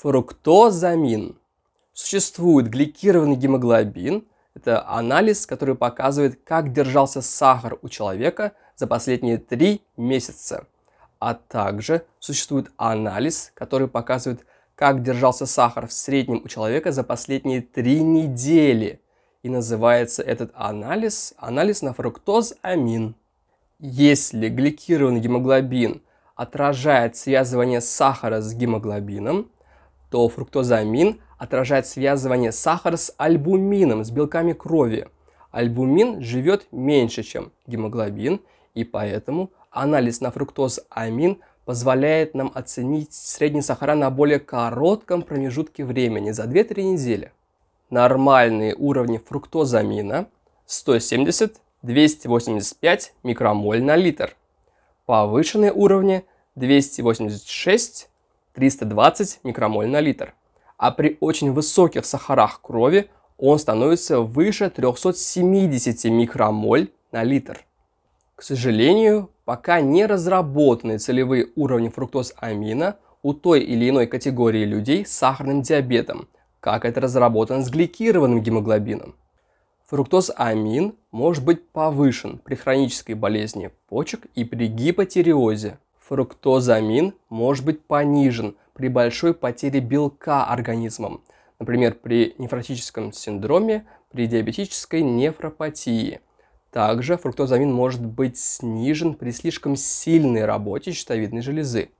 фруктозамин. Существует гликированный гемоглобин. Это анализ, который показывает, как держался сахар у человека за последние три месяца. А также существует анализ, который показывает, как держался сахар в среднем у человека за последние три недели. И называется этот анализ анализ на фруктозамин. Если гликированный гемоглобин отражает связывание сахара с гемоглобином, то фруктозамин отражает связывание сахара с альбумином, с белками крови. Альбумин живет меньше, чем гемоглобин, и поэтому анализ на фруктозамин позволяет нам оценить средний сахара на более коротком промежутке времени, за 2-3 недели. Нормальные уровни фруктозамина 170-285 микромоль на литр. Повышенные уровни 286 320 микромоль на литр. А при очень высоких сахарах крови он становится выше 370 микромоль на литр. К сожалению, пока не разработаны целевые уровни фруктоз-амина у той или иной категории людей с сахарным диабетом, как это разработано с гликированным гемоглобином. Фруктоз-амин может быть повышен при хронической болезни почек и при гипотиреозе фруктозамин может быть понижен при большой потере белка организмом, например, при нефротическом синдроме, при диабетической нефропатии. Также фруктозамин может быть снижен при слишком сильной работе щитовидной железы.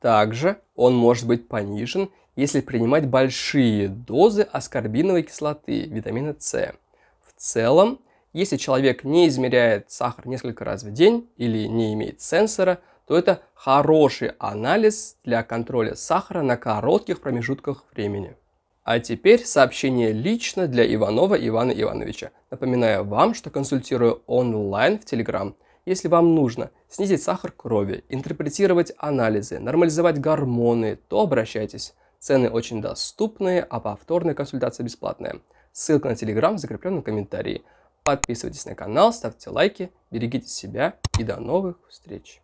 Также он может быть понижен, если принимать большие дозы аскорбиновой кислоты, витамина С. В целом, если человек не измеряет сахар несколько раз в день или не имеет сенсора, то это хороший анализ для контроля сахара на коротких промежутках времени. А теперь сообщение лично для Иванова Ивана Ивановича. Напоминаю вам, что консультирую онлайн в Телеграм. Если вам нужно снизить сахар крови, интерпретировать анализы, нормализовать гормоны, то обращайтесь. Цены очень доступные, а повторная консультация бесплатная. Ссылка на Телеграм в комментарии. Подписывайтесь на канал, ставьте лайки, берегите себя и до новых встреч!